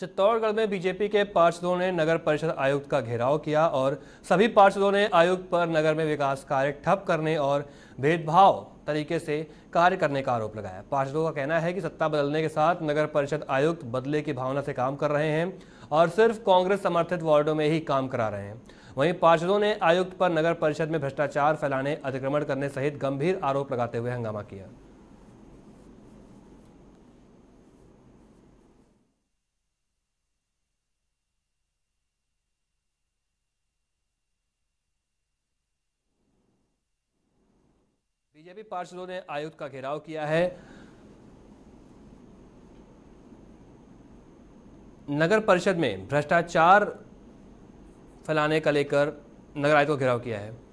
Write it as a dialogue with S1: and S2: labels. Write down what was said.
S1: चित्तौड़गढ़ में बीजेपी के पार्षदों ने नगर परिषद आयुक्त का घेराव किया और सभी पार्षदों ने आयुक्त पर नगर में विकास कार्य ठप करने और भेदभाव तरीके से कार्य करने का आरोप लगाया पार्षदों का कहना है कि सत्ता बदलने के साथ नगर परिषद आयुक्त बदले की भावना से काम कर रहे हैं और सिर्फ कांग्रेस समर्थित वार्डों में ही काम करा रहे हैं वहीं पार्षदों ने आयुक्त पर नगर परिषद में भ्रष्टाचार फैलाने अतिक्रमण करने सहित गंभीर आरोप लगाते हुए हंगामा किया बीजेपी पार्षदों ने आयुक्त का घेराव किया है नगर परिषद में भ्रष्टाचार फैलाने का लेकर नगर आयुक्त को घेराव किया है